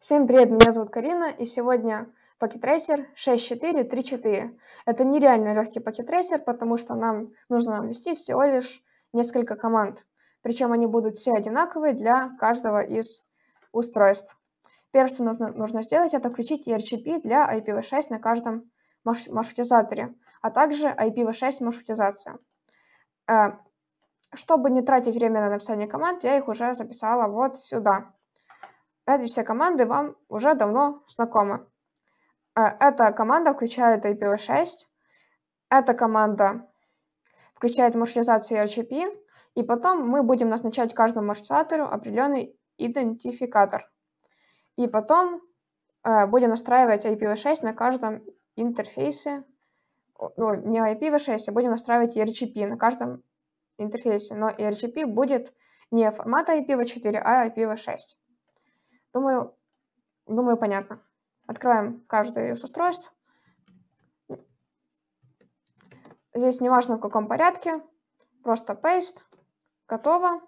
Всем привет, меня зовут Карина, и сегодня пакетрейсер 6434. Это нереально легкий пакетрейсер, потому что нам нужно ввести всего лишь несколько команд. Причем они будут все одинаковые для каждого из устройств. Первое, что нужно, нужно сделать, это включить ERCP для IPv6 на каждом маршрутизаторе, а также IPv6 маршрутизация. Э, чтобы не тратить время на написание команд, я их уже записала вот сюда. Эти все команды вам уже давно знакомы. Э, эта команда включает IPv6, эта команда включает маршрутизацию RCP, и потом мы будем назначать каждому маршрутизатору определенный идентификатор. И потом э, будем настраивать IPv6 на каждом интерфейсе, ну, не IPv6, а будем настраивать RGP на каждом интерфейсе, но RGP будет не формата IPv4, а IPv6. Думаю, думаю, понятно. Открываем каждое из устройств. Здесь неважно в каком порядке, просто paste, готово,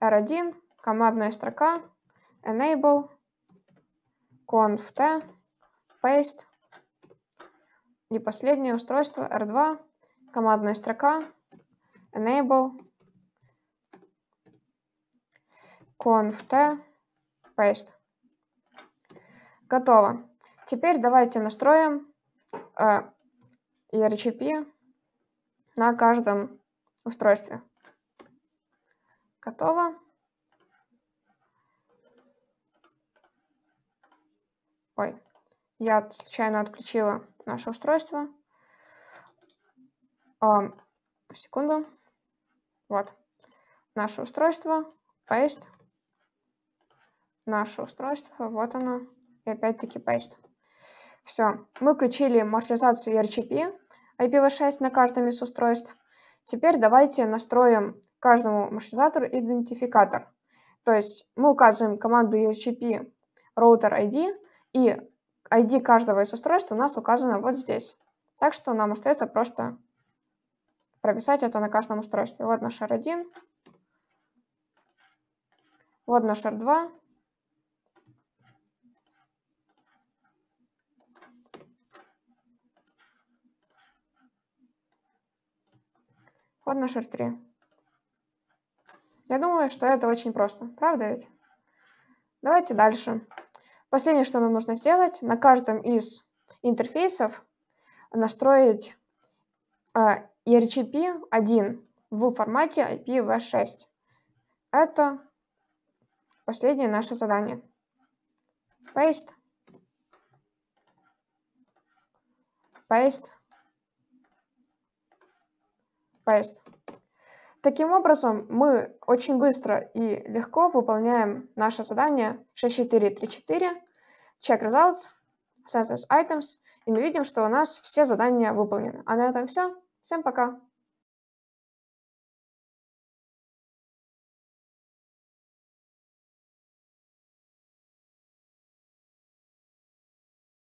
R1, командная строка, enable, conf-t, paste, и последнее устройство R2, командная строка, enable, conf-t, Paste. Готово. Теперь давайте настроим э, ERGP на каждом устройстве. Готово. Ой, я случайно отключила наше устройство. Э, секунду. Вот. Наше устройство. Paste наше устройство. Вот оно. И опять-таки paste. Все. Мы включили маршрутизацию RCP IPv6 на каждом из устройств. Теперь давайте настроим каждому маршрутизатору идентификатор. То есть мы указываем команду RCP router ID, и ID каждого из устройств у нас указано вот здесь. Так что нам остается просто прописать это на каждом устройстве. Вот наш R1, вот наш R2, Вот наш R3. Я думаю, что это очень просто. Правда ведь? Давайте дальше. Последнее, что нам нужно сделать, на каждом из интерфейсов настроить э, ERGP1 в формате IPv6. Это последнее наше задание. Paste. Paste paste. Таким образом, мы очень быстро и легко выполняем наше задание 6434, check results, census items, и мы видим, что у нас все задания выполнены. А на этом все. Всем пока!